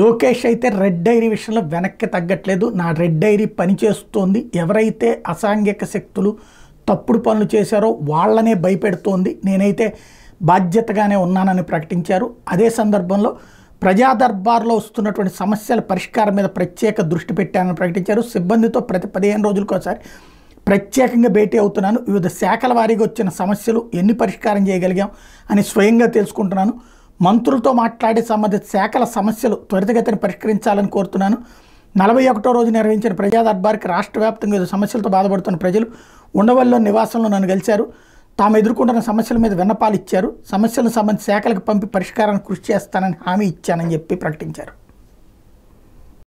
లోకేష్ అయితే red dairy విషయంలో వెనక్కి తగ్గట్లేదు నా రెడ్ డైరీ పనిచేస్తోంది ఎవరైతే అసాంఘిక శక్తులు తప్పుడు పనులు చేశారో వాళ్ళనే భయపెడుతోంది నేనైతే బాధ్యతగానే ఉన్నానని ప్రకటించారు అదే సందర్భంలో ప్రజా దర్బార్లో వస్తున్నటువంటి సమస్యల పరిష్కారం మీద ప్రత్యేక దృష్టి పెట్టానని ప్రకటించారు సిబ్బందితో ప్రతి పదిహేను రోజులకోసారి ప్రత్యేకంగా భేటీ అవుతున్నాను వివిధ శాఖల వారీగా వచ్చిన సమస్యలు ఎన్ని పరిష్కారం చేయగలిగాం అని స్వయంగా తెలుసుకుంటున్నాను మంత్రులతో మాట్లాడి సంబంధిత శాఖల సమస్యలు త్వరితగతిని పరిష్కరించాలని కోరుతున్నాను నలభై ఒకటో రోజు నిర్వహించిన ప్రజా దర్బార్కి రాష్ట్ర వ్యాప్తంగా సమస్యలతో బాధపడుతున్న ప్రజలు ఉండవల్లో నివాసంలో నన్ను కలిశారు తాము ఎదుర్కొంటున్న సమస్యల మీద విన్నపాలు ఇచ్చారు సమస్యలను సంబంధించి శాఖలకు పంపి పరిష్కారానికి కృషి చేస్తానని హామీ ఇచ్చానని చెప్పి ప్రకటించారు